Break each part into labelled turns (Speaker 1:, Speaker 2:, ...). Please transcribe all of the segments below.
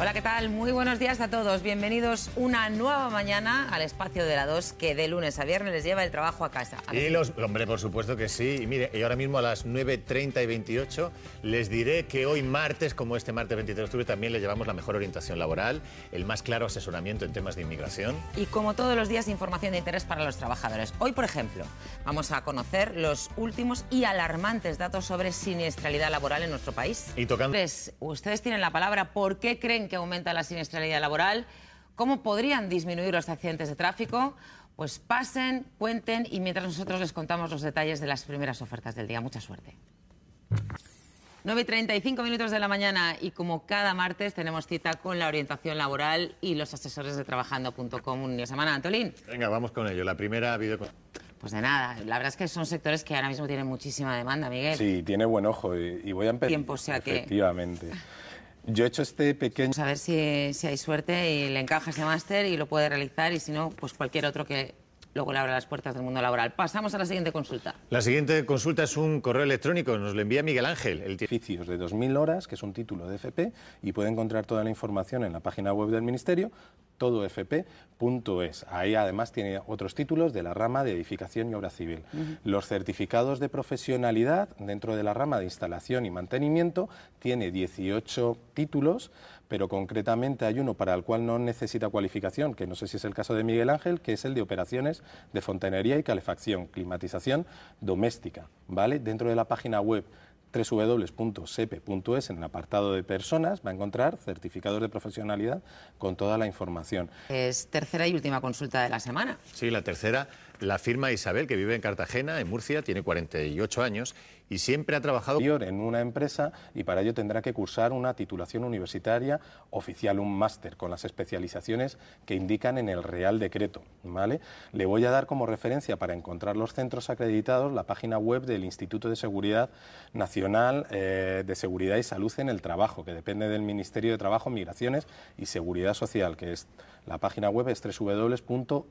Speaker 1: Hola, ¿qué tal? Muy buenos días a todos. Bienvenidos una nueva mañana al espacio de la 2 que de lunes a viernes les lleva el trabajo a casa. y
Speaker 2: los, hombre, por supuesto que sí. Y mire, y ahora mismo a las 9.30 y 28 les diré que hoy martes,
Speaker 1: como este martes 23 de octubre, también les llevamos la mejor orientación laboral, el más claro asesoramiento en temas de inmigración. Y como todos los días, información de interés para los trabajadores. Hoy, por ejemplo, vamos a conocer los últimos y alarmantes datos sobre siniestralidad laboral en nuestro país. Y tocando... Ustedes, ustedes tienen la palabra, ¿por qué creen que aumenta la siniestralidad laboral, cómo podrían disminuir los accidentes de tráfico, pues pasen, cuenten y mientras nosotros les contamos los detalles de las primeras ofertas del día. Mucha suerte. 9.35 y minutos de la mañana y como cada martes tenemos cita con la orientación laboral y los asesores de trabajando.com un día semana. Antolín. Venga, vamos con ello. La primera video... Pues de nada, la verdad es que son sectores que ahora mismo tienen muchísima demanda, Miguel. Sí,
Speaker 2: tiene buen ojo y, voy a empezar. Tiempo, sea que. Efectivamente.
Speaker 1: Yo he hecho este pequeño... Vamos a ver si, hay suerte y le encaja ese máster y lo puede realizar y si no, pues cualquier otro que luego le abra las puertas del mundo laboral. Pasamos a la siguiente consulta.
Speaker 2: La siguiente consulta es un correo electrónico, nos lo envía Miguel Ángel. El es de 2.000 horas, que es un título de FP, y puede encontrar toda la información en la página web del Ministerio, todofp.es. Ahí además tiene otros títulos de la rama de edificación y obra civil. Los certificados de profesionalidad dentro de la rama de instalación y mantenimiento tiene 18 títulos, pero concretamente hay uno para el cual no necesita cualificación, que no sé si es el caso de Miguel Ángel, que es el de operaciones de fontanería y calefacción, climatización doméstica, ¿vale? Dentro de la página web www.sepe.es, en el apartado de personas, va a encontrar certificados de profesionalidad con toda la información.
Speaker 1: Es tercera y última consulta de la semana.
Speaker 2: Sí, la tercera la firma Isabel, que vive en Cartagena, en Murcia, tiene 48 años y siempre ha trabajado en una empresa y para ello tendrá que cursar una titulación universitaria oficial, un máster, con las especializaciones que indican en el Real Decreto. ¿vale? Le voy a dar como referencia para encontrar los centros acreditados la página web del Instituto de Seguridad Nacional eh, de Seguridad y Salud en el Trabajo, que depende del Ministerio de Trabajo, Migraciones y Seguridad Social, que es la página web es www.insht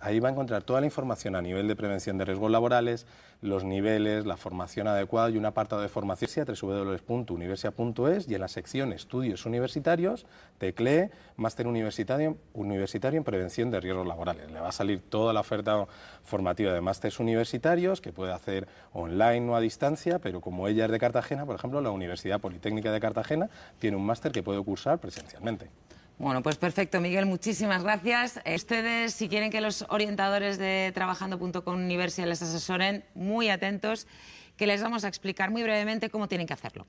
Speaker 2: Ahí va a encontrar toda la información a nivel de prevención de riesgos laborales, los niveles, la formación adecuada y un apartado de formación www.universia.es y en la sección Estudios Universitarios teclee Máster universitario, universitario en Prevención de Riesgos Laborales. Le va a salir toda la oferta formativa de másteres universitarios que puede hacer online o a distancia, pero como ella es de Cartagena, por ejemplo, la Universidad Politécnica de Cartagena tiene un máster que puede cursar presencialmente.
Speaker 1: Bueno, pues perfecto, Miguel, muchísimas gracias. Eh, ustedes, si quieren que los orientadores de trabajando.com Universidad les asesoren, muy atentos, que les vamos a explicar muy brevemente cómo tienen que hacerlo.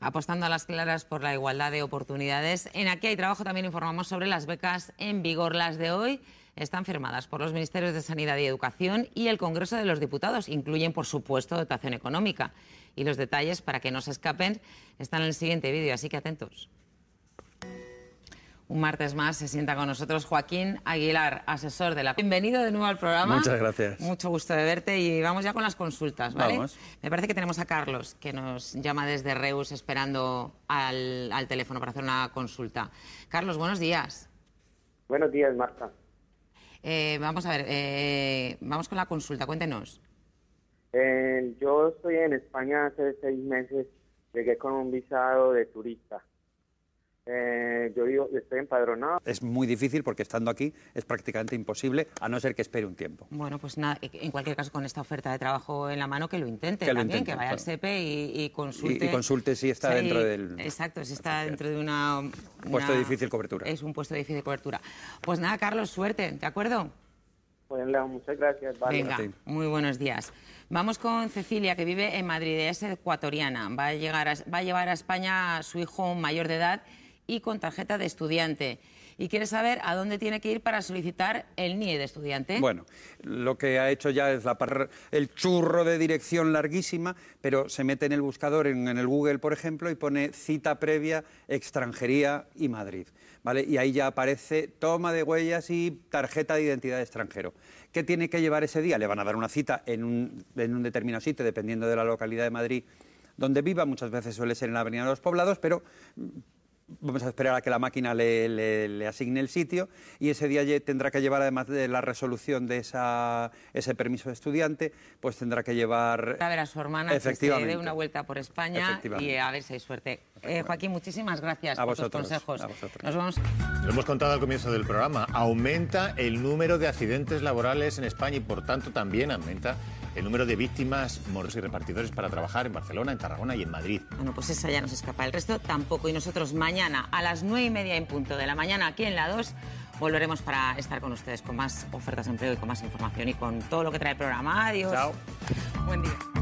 Speaker 1: Apostando a las claras por la igualdad de oportunidades, en Aquí hay trabajo también informamos sobre las becas en vigor. Las de hoy están firmadas por los Ministerios de Sanidad y Educación y el Congreso de los Diputados. Incluyen, por supuesto, dotación económica. Y los detalles, para que no se escapen, están en el siguiente vídeo, así que atentos. Un martes más se sienta con nosotros Joaquín Aguilar, asesor de la. E Bienvenido de nuevo al programa. Muchas gracias. Mucho gusto de verte y vamos ya con las consultas, ¿vale? Vamos. Me parece que tenemos a Carlos, que nos llama desde Reus esperando al, teléfono para hacer una consulta. Carlos, buenos días.
Speaker 3: Buenos días, Marta.
Speaker 1: Eh, vamos a ver, eh, vamos con la consulta, cuéntenos.
Speaker 3: Eh, yo estoy en España hace seis meses, llegué con un visado de turista yo estoy empadronado. Es muy difícil porque estando aquí es prácticamente imposible, a no ser que espere un tiempo.
Speaker 1: Bueno, pues nada, e-, en cualquier caso, con esta oferta de trabajo en la mano, que lo intente que también, que vaya al SEPE y, consulte. Y, consulte
Speaker 3: si está dentro del.
Speaker 1: Exacto, si está dentro de una. Un puesto de difícil cobertura. Es un puesto de difícil cobertura. Pues nada, Carlos, suerte, ¿de acuerdo?
Speaker 3: Pues nada, muchas gracias. Venga,
Speaker 1: muy buenos días. Vamos con Cecilia, que vive en Madrid, es ecuatoriana. Va a, llegar va a llevar a España a su hijo mayor de edad y con tarjeta de estudiante. Y quiere saber a dónde tiene que ir para solicitar el NIE de estudiante.
Speaker 3: Bueno, lo que ha hecho ya es la el churro de dirección larguísima, pero se mete en el buscador, en, el Google, por ejemplo, y pone cita previa, extranjería y Madrid. ¿vale? Y ahí ya aparece toma de huellas y tarjeta de identidad de extranjero. ¿Qué tiene que llevar ese día? Le van a dar una cita en un, en un determinado sitio, dependiendo de la localidad de Madrid donde viva, muchas veces suele ser en la Avenida de los Poblados, pero vamos a esperar a que la máquina le, asigne el sitio y ese día tendrá que llevar, además de la resolución de esa, ese permiso de estudiante, pues tendrá que llevar...
Speaker 1: A ver a su hermana Efectivamente. que se dé una vuelta por España y a ver si hay suerte. Eh, Joaquín, muchísimas gracias por vosotros, consejos. A Nos
Speaker 2: Lo hemos contado al comienzo del programa. Aumenta el número de accidentes laborales en España y, por tanto, también aumenta el número de víctimas, moros y repartidores para
Speaker 1: trabajar en Barcelona, en Tarragona y en Madrid. Bueno, pues esa ya nos escapa. El resto tampoco. Y nosotros mañana a las nueve y media en punto de la mañana aquí en la 2 volveremos para estar con ustedes con más ofertas de empleo y con más información y con todo lo que trae el programa. Adiós. Chao. Buen día.